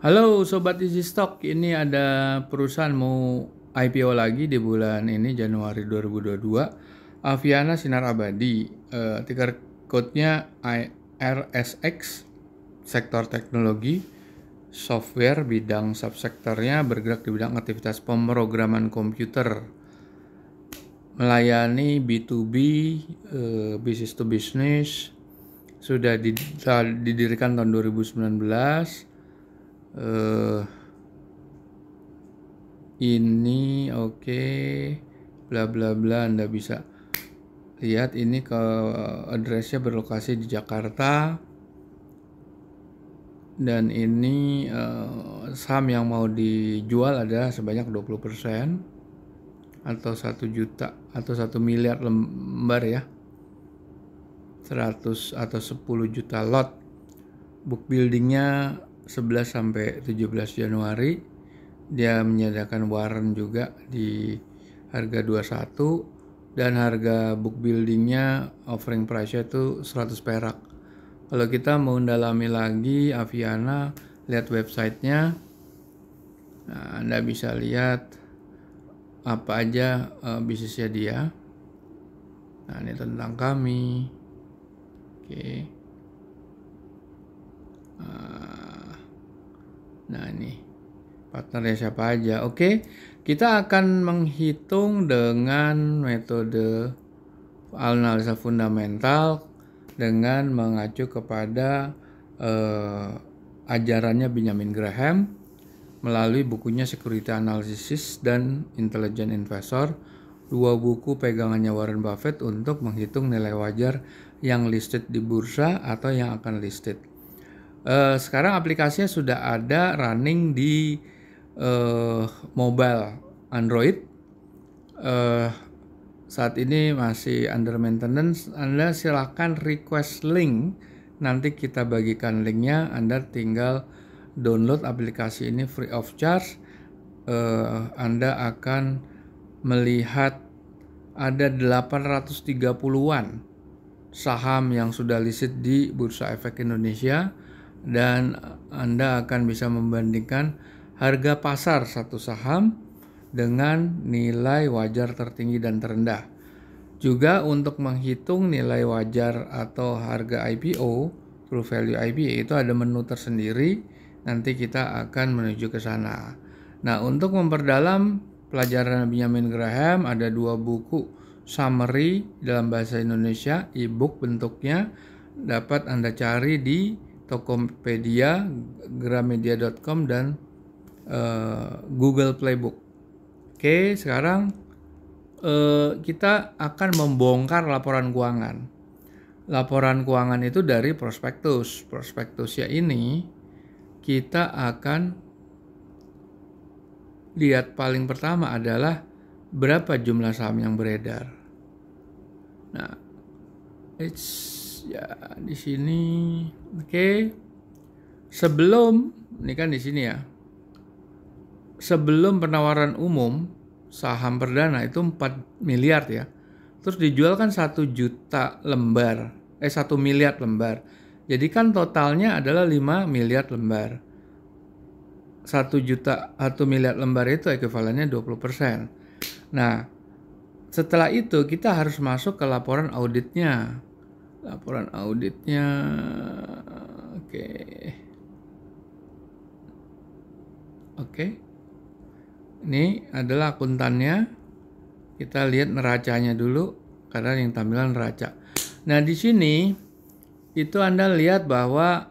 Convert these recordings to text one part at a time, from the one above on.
Halo Sobat Easy Stock, ini ada perusahaan mau IPO lagi di bulan ini Januari 2022 Aviana Sinar Abadi, uh, ticker code-nya irsx sektor teknologi, software, bidang subsektornya bergerak di bidang aktivitas pemrograman komputer, melayani B2B, uh, eh, business to business, sudah didirikan tahun 2019, uh, ini oke okay, bla bla bla Anda bisa lihat ini ke addressnya berlokasi di Jakarta dan ini uh, saham yang mau dijual adalah sebanyak 20% atau 1 juta atau 1 miliar lembar ya 100 atau 10 juta lot book buildingnya 11 sampai 17 Januari dia menyediakan warren juga di harga 21 dan harga book buildingnya offering price-nya itu 100 perak. Kalau kita mau mendalami lagi Aviana, lihat websitenya. Nah, Anda bisa lihat apa aja uh, bisnisnya dia. Nah, ini tentang kami. Oke. Okay. Ah. Nah ini partnernya siapa aja. Oke, kita akan menghitung dengan metode analisa fundamental dengan mengacu kepada uh, ajarannya Benjamin Graham melalui bukunya Security Analysis dan Intelligent Investor, dua buku pegangannya Warren Buffett untuk menghitung nilai wajar yang listed di bursa atau yang akan listed uh, sekarang aplikasinya sudah ada running di uh, mobile Android. Uh, saat ini masih under maintenance. Anda silahkan request link. Nanti kita bagikan linknya. Anda tinggal download aplikasi ini free of charge. Uh, Anda akan melihat ada 830-an saham yang sudah listed di Bursa Efek Indonesia dan Anda akan bisa membandingkan harga pasar satu saham dengan nilai wajar tertinggi dan terendah. Juga untuk menghitung nilai wajar atau harga IPO, true value IPO itu ada menu tersendiri, nanti kita akan menuju ke sana. Nah, untuk memperdalam pelajaran Benjamin Graham ada dua buku summary dalam bahasa Indonesia, e-book bentuknya dapat Anda cari di Tokopedia, Gramedia.com dan uh, Google Playbook. Oke, sekarang uh, kita akan membongkar laporan keuangan. Laporan keuangan itu dari prospektus. Prospektusnya ini kita akan lihat paling pertama adalah berapa jumlah saham yang beredar. Nah, it's ya di sini oke okay. sebelum ini kan di sini ya sebelum penawaran umum saham perdana itu 4 miliar ya terus dijual kan satu juta lembar eh satu miliar lembar jadi kan totalnya adalah 5 miliar lembar satu juta satu miliar lembar itu ekuivalennya 20% nah setelah itu kita harus masuk ke laporan auditnya laporan auditnya oke oke ini adalah akuntannya kita lihat neracanya dulu karena yang tampilan neraca nah di sini itu anda lihat bahwa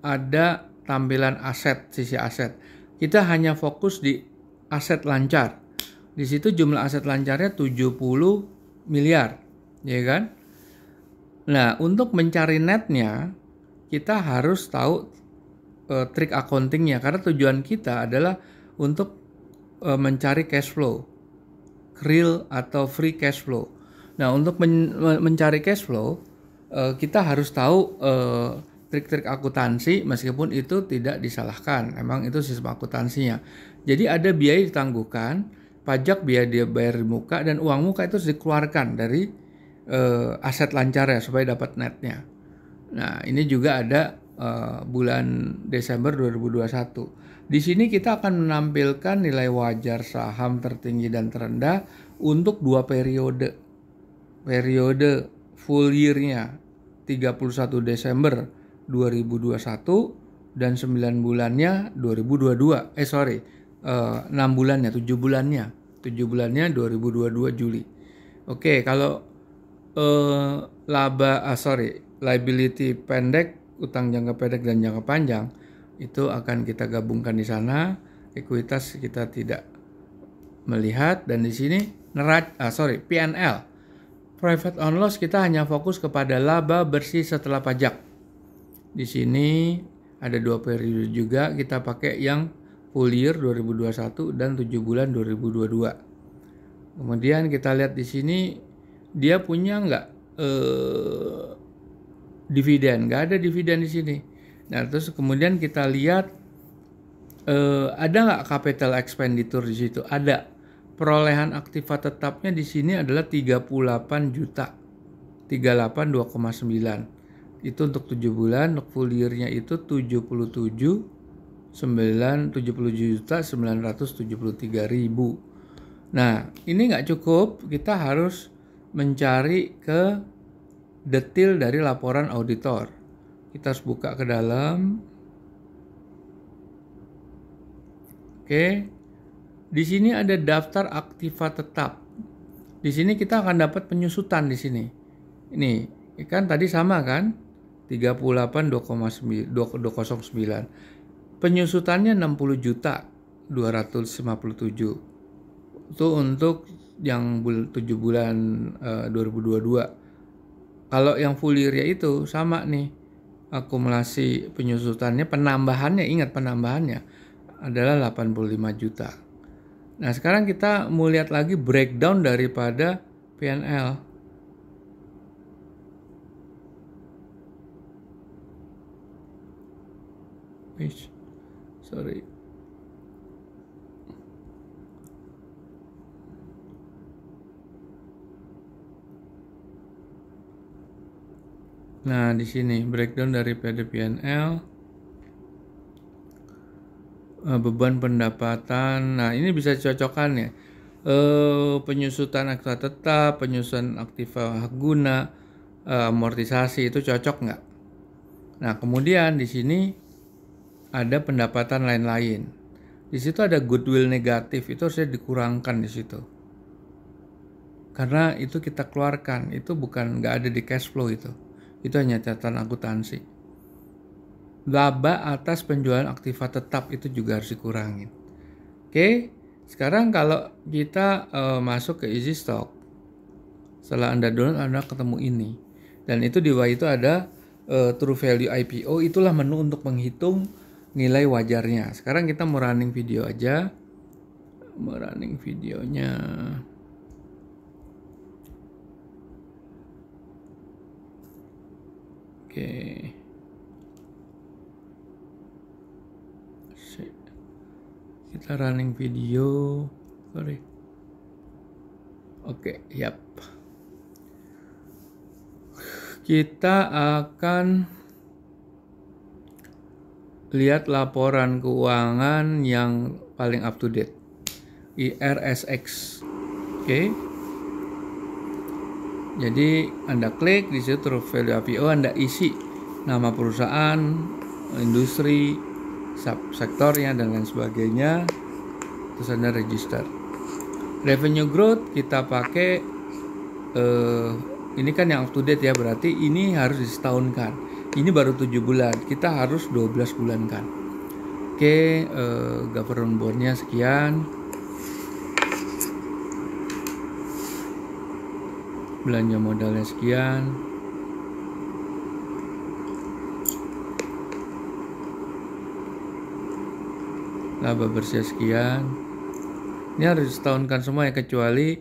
ada tampilan aset sisi aset kita hanya fokus di aset lancar di situ jumlah aset lancarnya 70 miliar ya kan Nah, untuk mencari netnya, kita harus tahu e, trik accountingnya karena tujuan kita adalah untuk e, mencari cash flow, real atau free cash flow. Nah, untuk men mencari cash flow, e, kita harus tahu e, trik-trik akuntansi meskipun itu tidak disalahkan. Emang itu sistem akuntansinya. Jadi ada biaya ditangguhkan, pajak biaya dia bayar di muka dan uang muka itu dikeluarkan dari uh, aset lancar ya supaya dapat netnya. Nah, ini juga ada uh, bulan Desember 2021. Di sini kita akan menampilkan nilai wajar saham tertinggi dan terendah untuk dua periode. Periode full year-nya 31 Desember 2021 dan 9 bulannya 2022. Eh sorry, uh, eh, 6 bulannya, 7 bulannya. 7 bulannya 2022 Juli. Oke, kalau uh, laba ah, sorry liability pendek utang jangka pendek dan jangka panjang itu akan kita gabungkan di sana ekuitas kita tidak melihat dan di sini nerat ah, sorry PNL private on loss kita hanya fokus kepada laba bersih setelah pajak di sini ada dua periode juga kita pakai yang full year 2021 dan 7 bulan 2022 kemudian kita lihat di sini dia punya nggak eh, dividen? Nggak ada dividen di sini. Nah terus kemudian kita lihat eh, ada nggak capital expenditure di situ? Ada. Perolehan aktiva tetapnya di sini adalah 38 juta. 38 2,9. Itu untuk 7 bulan, untuk full year-nya itu 77 9 70 juta 973 ribu. Nah, ini nggak cukup, kita harus mencari ke detail dari laporan auditor. Kita harus buka ke dalam. Oke. Di sini ada daftar aktiva tetap. Di sini kita akan dapat penyusutan di sini. Ini, kan tadi sama kan? 38 Penyusutannya 60 juta 257. Itu untuk yang bul 7 bulan eh, uh, 2022. Kalau yang full year itu sama nih akumulasi penyusutannya penambahannya ingat penambahannya adalah 85 juta. Nah, sekarang kita mau lihat lagi breakdown daripada PNL. sorry. Nah, di sini breakdown dari PDPNL eh, beban pendapatan. Nah, ini bisa cocokkan ya. E, penyusutan akta tetap, penyusutan aktiva hak guna, eh, amortisasi itu cocok nggak? Nah, kemudian di sini ada pendapatan lain-lain. Di situ ada goodwill negatif, itu harusnya dikurangkan di situ. Karena itu kita keluarkan, itu bukan nggak ada di cash flow itu. Itu hanya catatan akuntansi. Laba atas penjualan aktiva tetap itu juga harus dikurangin. Oke, sekarang kalau kita uh, masuk ke easy stock, setelah Anda download Anda ketemu ini. Dan itu di bawah itu ada uh, true value IPO, itulah menu untuk menghitung nilai wajarnya. Sekarang kita mau running video aja. Mau running videonya. okay. kita running video sorry oke okay, yap kita akan lihat laporan keuangan yang paling up to date IRSX oke okay. Jadi Anda klik di situ terus value IPO oh, Anda isi nama perusahaan, industri, sektornya dan lain sebagainya. Terus Anda register. Revenue growth kita pakai eh, ini kan yang up to date ya berarti ini harus disetahunkan. Ini baru 7 bulan, kita harus 12 bulan kan. Oke, eh, government bondnya sekian belanja modalnya sekian laba bersih sekian ini harus setahunkan semua ya kecuali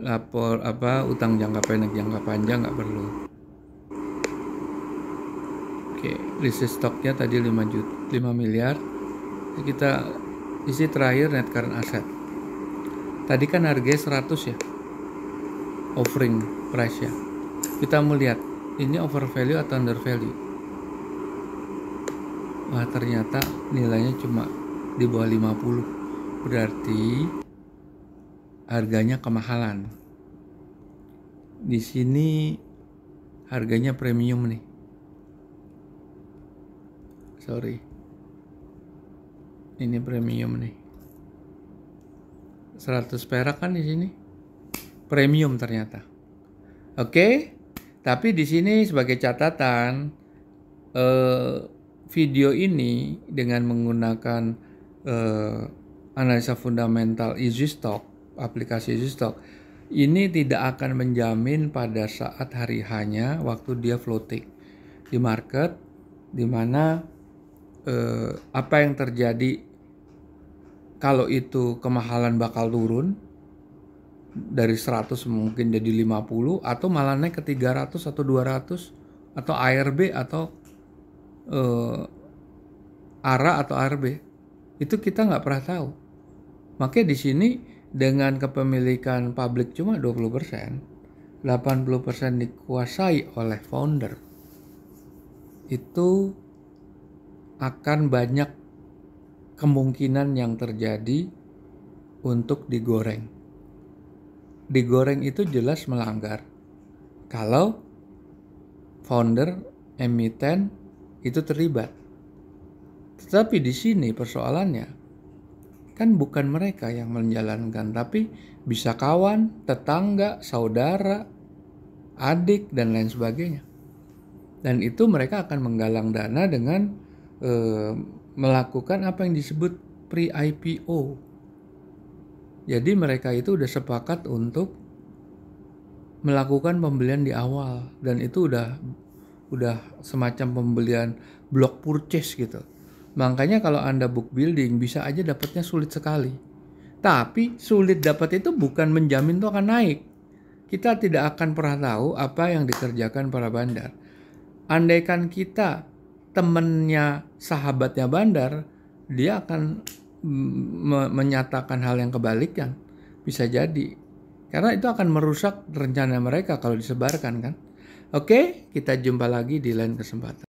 lapor apa utang jangka pendek jangka panjang nggak perlu oke list stoknya tadi 5 juta 5 miliar kita isi terakhir net current asset tadi kan harga 100 ya offering price ya kita melihat ini over value atau under value wah ternyata nilainya cuma di bawah 50 berarti harganya kemahalan di sini harganya premium nih sorry ini premium nih 100 perak kan di sini premium ternyata. Oke, tapi di sini sebagai catatan eh, video ini dengan menggunakan eh, analisa fundamental easy stock aplikasi easy stock ini tidak akan menjamin pada saat hari hanya waktu dia floating di market di mana eh, apa yang terjadi kalau itu kemahalan bakal turun dari 100 mungkin jadi 50 atau malah naik ke 300 atau 200 atau ARB atau uh, eh, ARA atau ARB itu kita nggak pernah tahu makanya di sini dengan kepemilikan publik cuma 20% 80% dikuasai oleh founder itu akan banyak kemungkinan yang terjadi untuk digoreng digoreng itu jelas melanggar. Kalau founder, emiten itu terlibat. Tetapi di sini persoalannya kan bukan mereka yang menjalankan tapi bisa kawan, tetangga, saudara, adik dan lain sebagainya. Dan itu mereka akan menggalang dana dengan eh, melakukan apa yang disebut pre-IPO jadi mereka itu udah sepakat untuk melakukan pembelian di awal dan itu udah udah semacam pembelian block purchase gitu. Makanya kalau Anda book building bisa aja dapatnya sulit sekali. Tapi sulit dapat itu bukan menjamin itu akan naik. Kita tidak akan pernah tahu apa yang dikerjakan para bandar. Andaikan kita temennya sahabatnya bandar, dia akan me menyatakan hal yang kebalikan bisa jadi karena itu akan merusak rencana mereka kalau disebarkan kan oke kita jumpa lagi di lain kesempatan